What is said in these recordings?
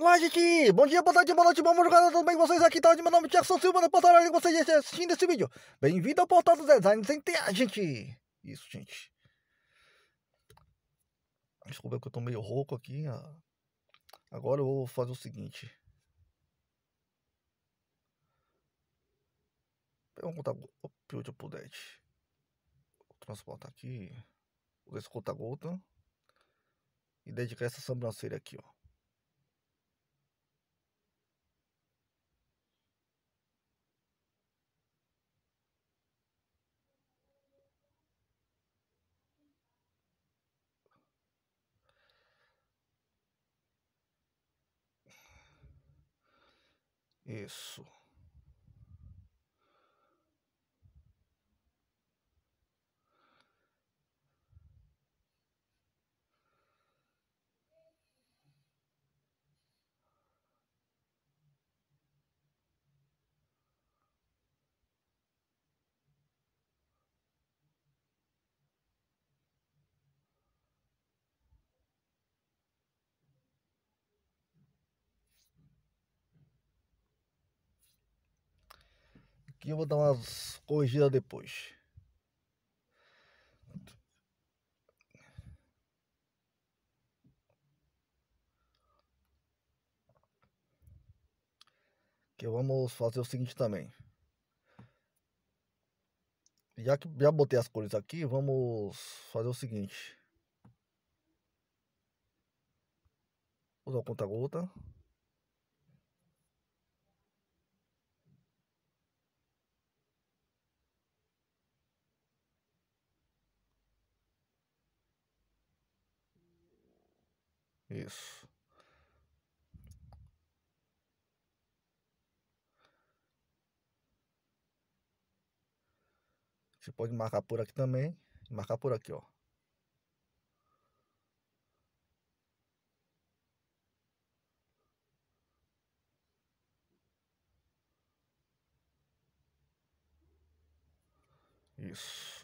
Olá, gente! Bom dia, boa tarde, boa noite, bom madrugada, tudo bem com vocês? Aqui tá meu nome é Jackson Silva, no portal que vocês estão assistindo esse vídeo. Bem-vindo ao portal do Design Sem Ter, gente! Isso, gente. Desculpa é que eu tô meio rouco aqui. Agora eu vou fazer o seguinte. Vou contar o pior pudete. Vou transportar aqui. Vou se conta-gota. E dedicar essa sobrancelha aqui, ó. Isso. aqui eu vou dar umas corrigidas depois. Que vamos fazer o seguinte também. Já que já botei as cores aqui, vamos fazer o seguinte. Vou usar o conta-gota. Isso. Você pode marcar por aqui também. Marcar por aqui, ó. Isso.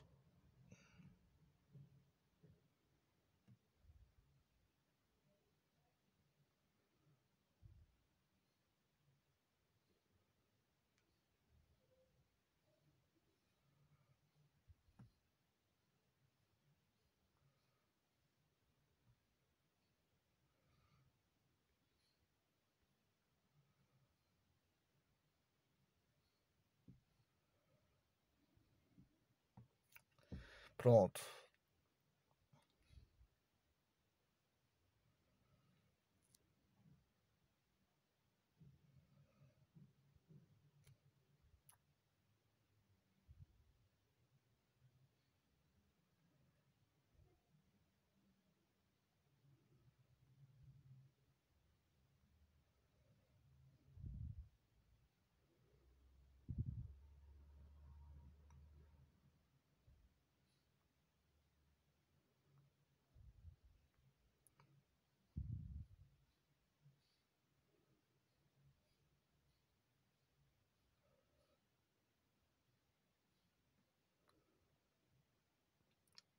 Pronto.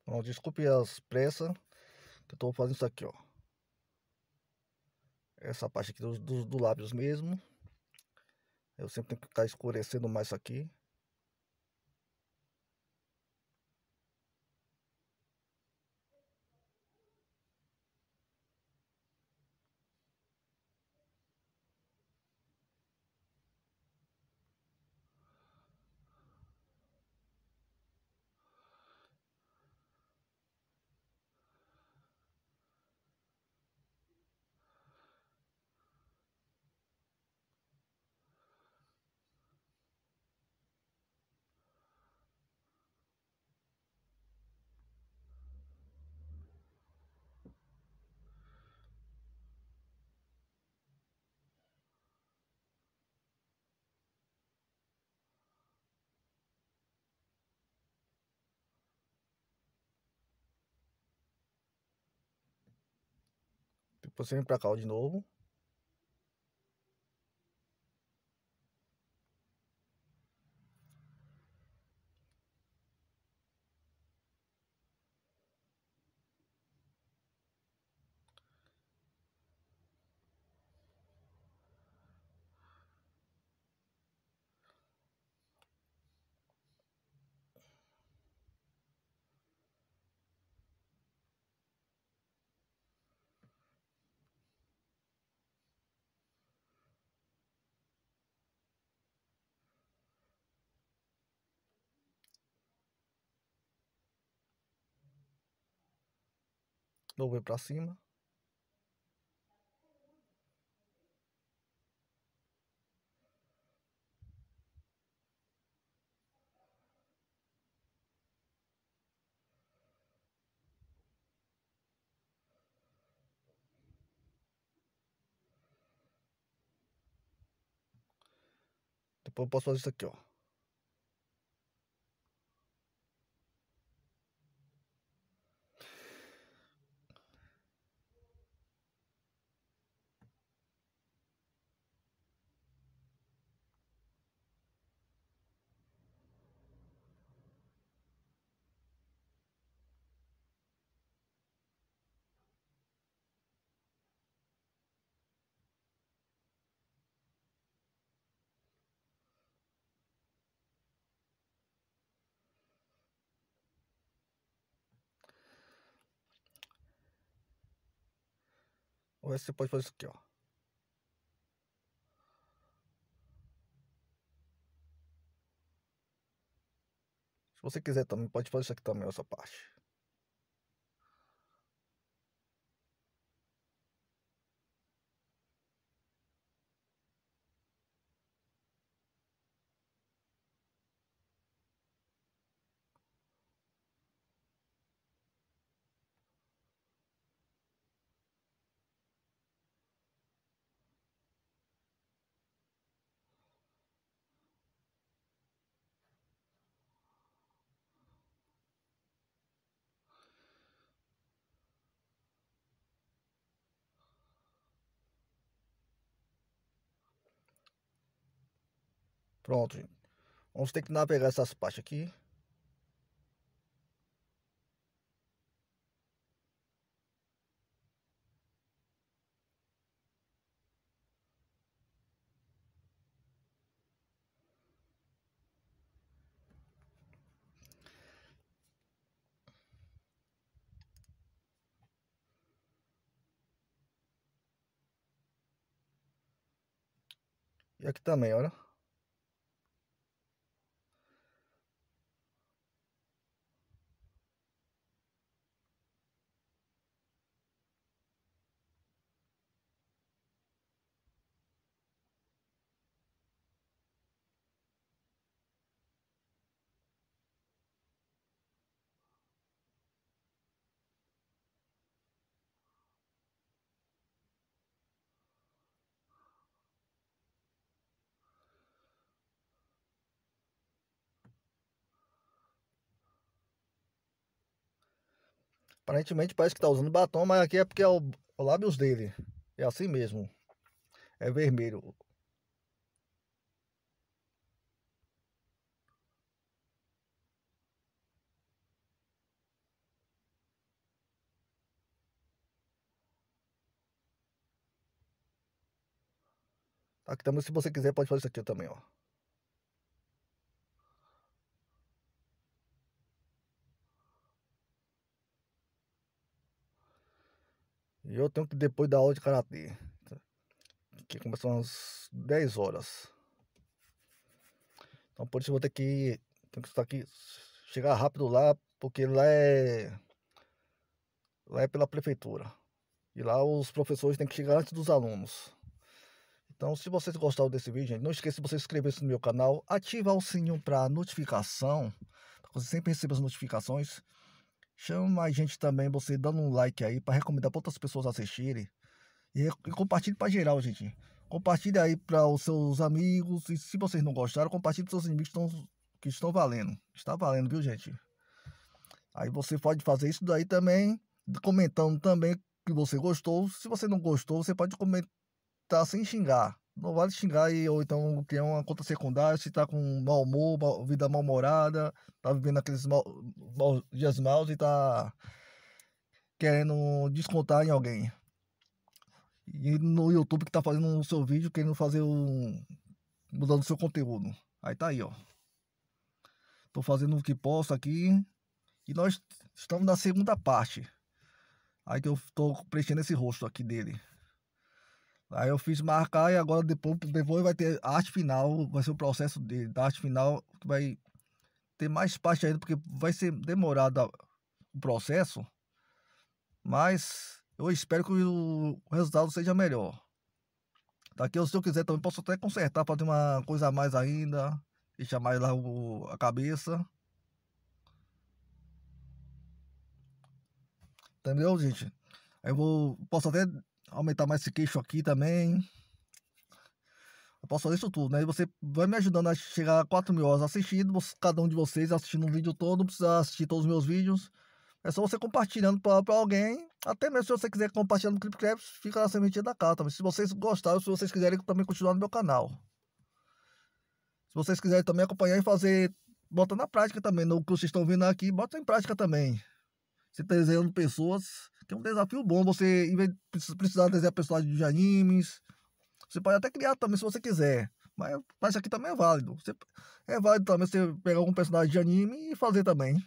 Ó, desculpe as pressas que eu tô fazendo isso aqui, ó. Essa parte aqui dos do, do lábios mesmo. Eu sempre tenho que estar tá escurecendo mais isso aqui. Você vem pra cá de novo. dou o B para cima. Depois posso fazer isso aqui, ó. Ou você pode fazer isso aqui, ó. Se você quiser também, pode fazer isso aqui também, essa parte. Pronto, gente. Vamos ter que navegar essas partes aqui. E aqui também, olha. Aparentemente parece que tá usando batom, mas aqui é porque é o, o lábios dele. É assim mesmo. É vermelho. Aqui também, se você quiser, pode fazer isso aqui também, ó. Eu tenho que ir depois da aula de karatê. Que começa às 10 horas. Então por isso eu vou ter que. Tenho que estar aqui. Chegar rápido lá, porque lá é. Lá é pela prefeitura. E lá os professores têm que chegar antes dos alunos. Então, se vocês gostaram desse vídeo, gente, não esqueça de você inscrever-se no meu canal, ativar o sininho para notificação, para você sempre receber as notificações. Chama a gente também, você dando um like aí para recomendar para outras pessoas assistirem. E, e compartilhe para geral, gente. Compartilhe aí para os seus amigos. E se vocês não gostaram, compartilhe para os seus inimigos que estão, que estão valendo. Está valendo, viu, gente? Aí você pode fazer isso daí também, comentando também que você gostou. Se você não gostou, você pode comentar sem xingar não vale xingar e, ou então criar uma conta secundária se tá com mau humor, mal, vida mal-humorada, tá vivendo aqueles mal, mal, dias maus e tá querendo descontar em alguém. E no YouTube que tá fazendo o seu vídeo, querendo fazer um. mudando o seu conteúdo. Aí tá aí, ó. Tô fazendo o que posso aqui. E nós estamos na segunda parte. Aí que eu tô preenchendo esse rosto aqui dele. Aí eu fiz marcar e agora depois, depois vai ter arte final, vai ser o processo de, da arte final, vai ter mais parte ainda, porque vai ser demorado o processo, mas eu espero que o resultado seja melhor. Daqui, se eu quiser também, posso até consertar, fazer uma coisa a mais ainda, deixar mais lá o, a cabeça. Entendeu, gente? Eu vou, posso até aumentar mais esse queixo aqui também. Eu posso fazer isso tudo, né? E você vai me ajudando a chegar a 4 mil horas assistindo Cada um de vocês assistindo um vídeo todo, não precisa assistir todos os meus vídeos. É só você compartilhando para alguém. Até mesmo se você quiser compartilhar no Clip Craps, fica na sementinha da carta. Mas se vocês gostaram, se vocês quiserem também continuar no meu canal. Se vocês quiserem também acompanhar e fazer, bota na prática também, no que vocês estão vendo aqui, bota em prática também. Você está desenhando pessoas, que é um desafio bom. Você, em vez de precisar desenhar personagens de animes, você pode até criar também se você quiser. Mas, mas isso aqui também é válido. Você, é válido também você pegar algum personagem de anime e fazer também.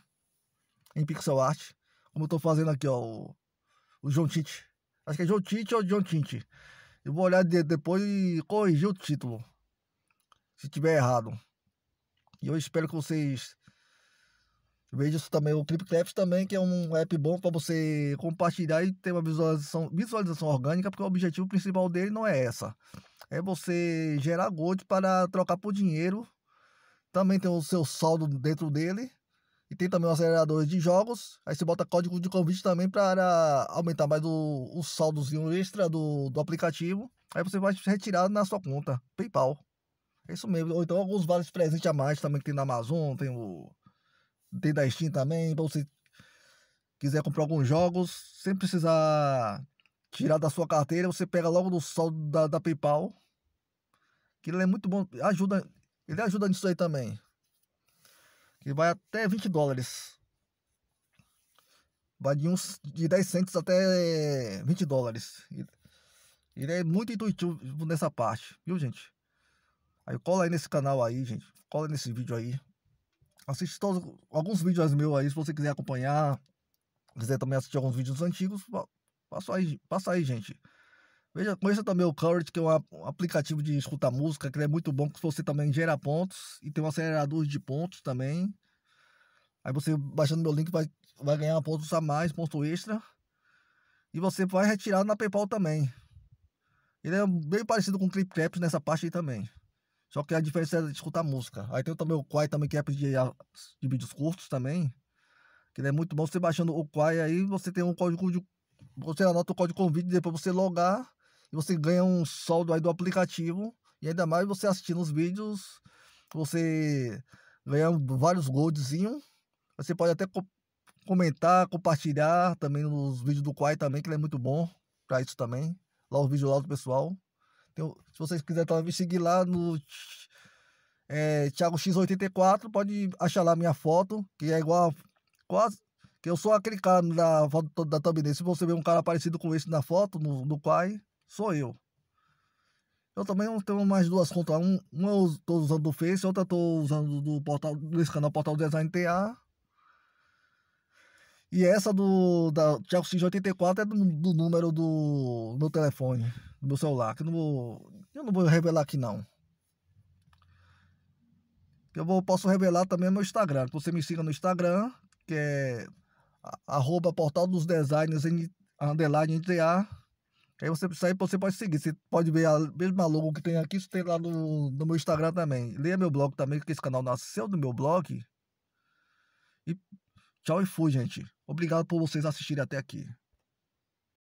Em pixel art. Como eu estou fazendo aqui, ó. O, o John Tite. Acho que é John Tite ou John Tite. Eu vou olhar de, depois e corrigir o título. Se tiver errado. E eu espero que vocês Veja isso também, o ClipCraft também, que é um app bom para você compartilhar e ter uma visualização, visualização orgânica, porque o objetivo principal dele não é essa. É você gerar gold para trocar por dinheiro. Também tem o seu saldo dentro dele. E tem também um acelerador de jogos. Aí você bota código de convite também para aumentar mais o, o saldozinho extra do, do aplicativo. Aí você vai retirar na sua conta, PayPal. É isso mesmo. Ou então alguns vários presentes a mais também que tem na Amazon, tem o tem da Steam também, para você quiser comprar alguns jogos, sem precisar tirar da sua carteira, você pega logo no saldo da, da PayPal. Que ele é muito bom, ajuda, ele ajuda nisso aí também. Que vai até 20 dólares. Vai de, uns, de 10 centos até 20 dólares. Ele é muito intuitivo nessa parte, viu gente? Aí cola aí nesse canal aí, gente. Cola nesse vídeo aí assiste todos, alguns vídeos meus aí, se você quiser acompanhar, quiser também assistir alguns vídeos antigos, passa aí, passa aí gente. Veja, conheça também o Current, que é um aplicativo de escutar música, que é muito bom, que você também gera pontos e tem um acelerador de pontos também. Aí você baixando meu link vai, vai ganhar pontos a mais, ponto extra. E você vai retirar na PayPal também. Ele é bem parecido com o Clip Caps nessa parte aí também. Só que a diferença é escutar música. Aí tem também o Quai também, que é de, de vídeos curtos também. Que é muito bom. Você baixando o Quai aí, você tem um código de. Você anota o código convite, depois você logar e você ganha um saldo aí do aplicativo. E ainda mais você assistindo os vídeos, você ganha vários goldzinho. Você pode até co comentar, compartilhar também nos vídeos do Quai também, que ele é muito bom para isso também. Lá os vídeos lá do pessoal. Então, se vocês quiserem me seguir lá no é, Thiago X84, pode achar lá minha foto, que é igual quase. Que eu sou aquele cara da foto da thumbnail. Se você vê um cara parecido com esse na foto, no, no Quai, sou eu. Eu também tenho mais duas contas. Um, uma eu estou usando do Face, outra estou usando do portal, desse canal Portal Design TA. E essa do da Chelsea 84 é do, do, número do meu telefone, do meu celular, que eu não vou, eu não vou revelar aqui não. Eu vou, posso revelar também meu Instagram. Que você me siga no Instagram, que é arroba portal dos designers underline NTA. Aí você, aí você pode seguir, você pode ver a mesma logo que tem aqui, isso tem lá no, no meu Instagram também. Leia meu blog também, que esse canal nasceu do meu blog. E Tchau e fui, gente. Obrigado por vocês assistirem até aqui.